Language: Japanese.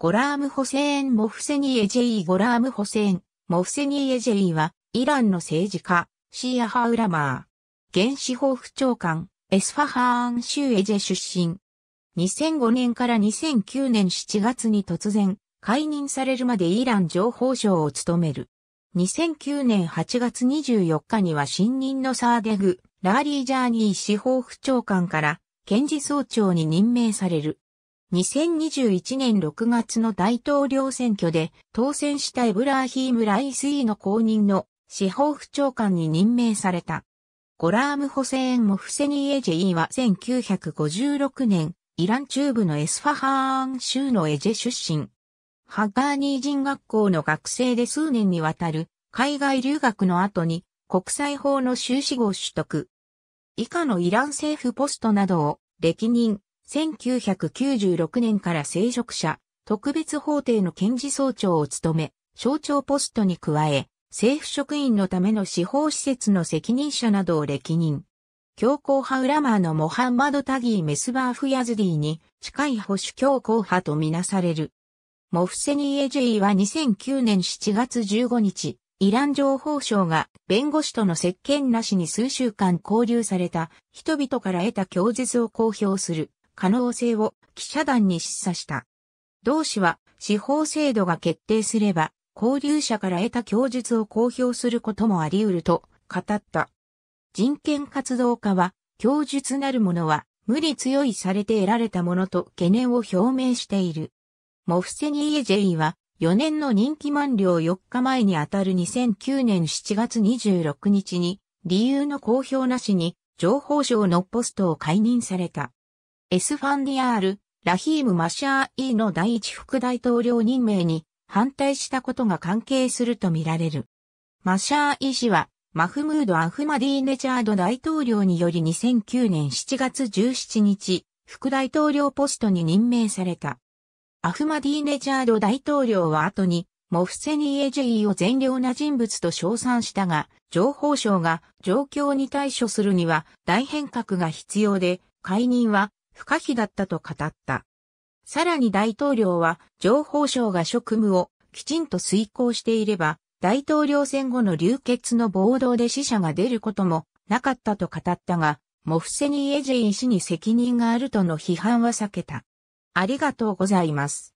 ゴラーム・ホセーン・モフセニエ・ジェイ・ゴラーム・ホセーン、モフセニエ・ジェイは、イランの政治家、シーアハ・ウラマー。現司法府長官、エスファハーン・シュエジェ出身。2005年から2009年7月に突然、解任されるまでイラン情報省を務める。2009年8月24日には新任のサーデグ、ラーリー・ジャーニー司法府長官から、検事総長に任命される。2021年6月の大統領選挙で当選したエブラーヒーム・ライスイーの公認の司法府長官に任命された。ゴラーム・ホセーン・モフセニエジェイは1956年、イラン中部のエスファハーン州のエジェ出身。ハッガーニー人学校の学生で数年にわたる海外留学の後に国際法の修士号取得。以下のイラン政府ポストなどを歴任、1996年から聖職者、特別法廷の検事総長を務め、省庁ポストに加え、政府職員のための司法施設の責任者などを歴任。強硬派ウラマーのモハンマド・タギー・メスバーフ・ヤズディに近い保守強硬派とみなされる。モフセニー・エジェイは2009年7月15日、イラン情報省が弁護士との接見なしに数週間交流された人々から得た供述を公表する。可能性を記者団に示唆した。同氏は司法制度が決定すれば、交流者から得た供述を公表することもあり得ると語った。人権活動家は、供述なるものは無理強いされて得られたものと懸念を表明している。モフセニーエジェイは、4年の任期満了4日前にあたる2009年7月26日に、理由の公表なしに、情報省のポストを解任された。エスファンディアール、ラヒーム・マシャー・イーの第一副大統領任命に反対したことが関係するとみられる。マシャー・イ氏は、マフムード・アフマディ・ネチャード大統領により2009年7月17日、副大統領ポストに任命された。アフマディ・ネチャード大統領は後に、モフセニエジェイを善良な人物と称賛したが、情報省が状況に対処するには大変革が必要で、解任は不可避だったと語った。さらに大統領は情報省が職務をきちんと遂行していれば、大統領選後の流血の暴動で死者が出ることもなかったと語ったが、モフセニーエジェイ氏に責任があるとの批判は避けた。ありがとうございます。